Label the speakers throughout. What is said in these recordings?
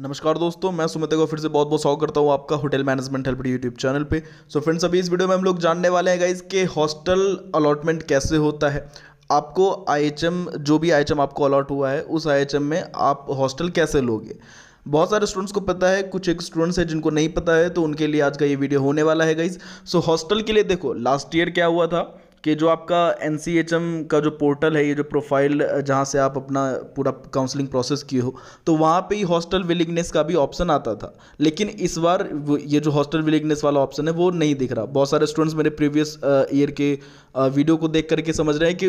Speaker 1: नमस्कार दोस्तों मैं सुमित को फिर से बहुत बहुत स्वागत करता हूँ आपका hotel management help YouTube channel पे सो फ्रेंड्स अभी इस वीडियो में हम लोग जानने वाले हैं गाइज के हॉस्टल अलॉटमेंट कैसे होता है आपको आईएचएम जो भी आईएचएम आपको अलॉट हुआ है उस आईएचएम में आप हॉस्टल कैसे लोगे बहुत सारे स्टूडेंट्स को पता है कुछ एक स्टूडेंट्स हैं जिनको नहीं पता है तो उनके लिए आज का ये वीडियो होने वाला है गाइज सो हॉस्टल के लिए देखो लास्ट ईयर क्या हुआ था कि जो आपका एन का जो पोर्टल है ये जो प्रोफाइल जहाँ से आप अपना पूरा काउंसलिंग प्रोसेस किए हो तो वहाँ पे ही हॉस्टल विलिंगनेस का भी ऑप्शन आता था लेकिन इस बार ये जो हॉस्टल विलिंगनेस वाला ऑप्शन है वो नहीं दिख रहा बहुत सारे स्टूडेंट्स मेरे प्रीवियस ईयर के वीडियो को देख करके समझ रहे हैं कि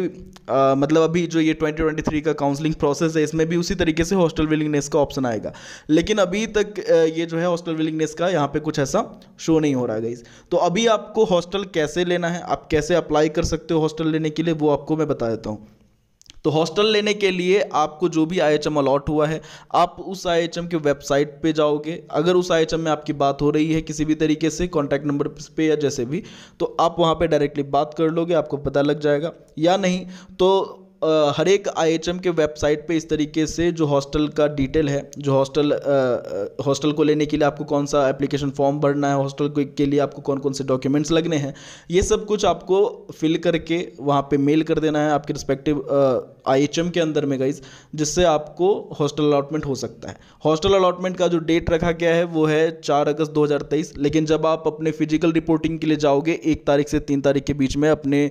Speaker 1: आ, मतलब अभी जो ये ट्वेंटी का काउंसलिंग प्रोसेस है इसमें भी उसी तरीके से हॉस्टल विलिंगनेस का ऑप्शन आएगा लेकिन अभी तक ये जो है हॉस्टल विलिंगनेस का यहाँ पर कुछ ऐसा शो नहीं हो रहा है गाइज तो अभी आपको हॉस्टल कैसे लेना है आप कैसे अप्लाई कर सकते हो हॉस्टल लेने के लिए वो आपको मैं बता देता हूँ तो हॉस्टल लेने के लिए आपको जो भी आई एच एम अलॉट हुआ है आप उस आई एच एम के वेबसाइट पे जाओगे अगर उस आई एच एम में आपकी बात हो रही है किसी भी तरीके से कॉन्टैक्ट नंबर पे या जैसे भी तो आप वहाँ पे डायरेक्टली बात कर लोगे आपको पता लग जाएगा या नहीं तो हर एक आईएचएम के वेबसाइट पे इस तरीके से जो हॉस्टल का डिटेल है जो हॉस्टल हॉस्टल को लेने के लिए आपको कौन सा एप्लीकेशन फॉर्म भरना है हॉस्टल के लिए आपको कौन कौन से डॉक्यूमेंट्स लगने हैं ये सब कुछ आपको फिल करके वहाँ पे मेल कर देना है आपके रिस्पेक्टिव आईएचएम के अंदर में गाइज जिससे आपको हॉस्टल अलाटमेंट हो सकता है हॉस्टल अलाटमेंट का जो डेट रखा गया है वो है चार अगस्त दो लेकिन जब आप अपने फिजिकल रिपोर्टिंग के लिए जाओगे एक तारीख से तीन तारीख के बीच में अपने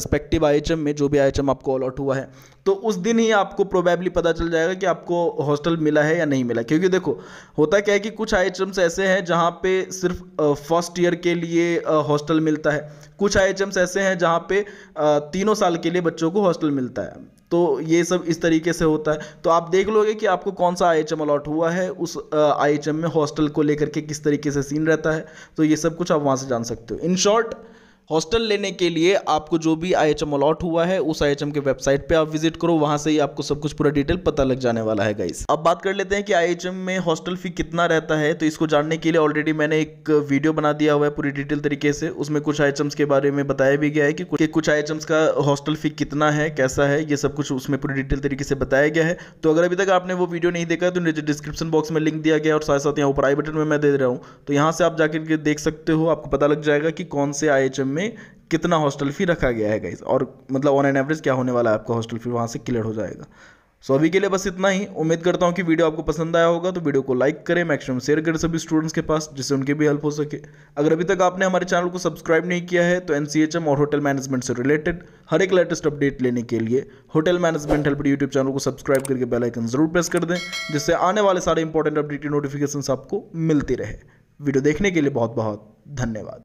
Speaker 1: रिस्पेक्टिव आई में जो भी आई आपको अलाट हुआ है तो उस दिन ही आपको प्रोबेबली पता चल जाएगा कि आपको हॉस्टल मिला है या नहीं मिला क्योंकि देखो होता क्या है कि कुछ आई ऐसे हैं जहाँ पे सिर्फ फर्स्ट ईयर के लिए हॉस्टल मिलता है कुछ आई ऐसे हैं जहाँ पे तीनों साल के लिए बच्चों को हॉस्टल मिलता है तो ये सब इस तरीके से होता है तो आप देख लोगे कि आपको कौन सा आई अलॉट हुआ है उस आई में हॉस्टल को लेकर के किस तरीके से सीन रहता है तो ये सब कुछ आप वहाँ से जान सकते हो इन शॉर्ट हॉस्टल लेने के लिए आपको जो भी आई एच अलॉट हुआ है उस आई के वेबसाइट पे आप विजिट करो वहां से ही आपको सब कुछ पूरा डिटेल पता लग जाने वाला है गाइस अब बात कर लेते हैं कि आई में हॉस्टल फी कितना रहता है तो इसको जानने के लिए ऑलरेडी मैंने एक वीडियो बना दिया हुआ है पूरी डिटेल तरीके से उसमें कुछ आई के बारे में बताया भी गया है कि, कुछ आई का हॉस्टल फी कितना है कैसा है ये सब कुछ उसमें पूरी डिटेल तरीके से बताया गया है तो अगर अभी तक आपने वो वीडियो नहीं देखा तो नीचे डिस्क्रिप्शन बॉक्स में लिंक दिया गया और साथ साथ यहाँ ऊपर आई बटन में मैं दे रहा हूँ तो यहाँ से आप जाकर देख सकते हो आपको पता लग जाएगा कि कौन से आई में में कितना हॉस्टल फ़ी रखा गया है गाइज और मतलब ऑन एन एवरेज क्या होने वाला है आपका हॉस्टल फ़ी वहाँ से क्लियर हो जाएगा सो so, अभी के लिए बस इतना ही उम्मीद करता हूँ कि वीडियो आपको पसंद आया होगा तो वीडियो को लाइक करें मैक्सिमम शेयर करें सभी स्टूडेंट्स के पास जिससे उनकी भी हेल्प हो सके अगर अभी तक आपने हमारे चैनल को सब्सक्राइब नहीं किया है तो एन और होटल मैनेजमेंट से रिलेटेड हर एक लेटेस्ट अपडेट लेने के लिए hotel management help YouTube channel को सब्सक्राइब करके बेलाइकन जरूर प्रेस कर दें जिससे आने वाले सारे इंपॉर्टेंट अपडेट की नोटिफिकेशन आपको मिलती रहे वीडियो देखने के लिए बहुत बहुत धन्यवाद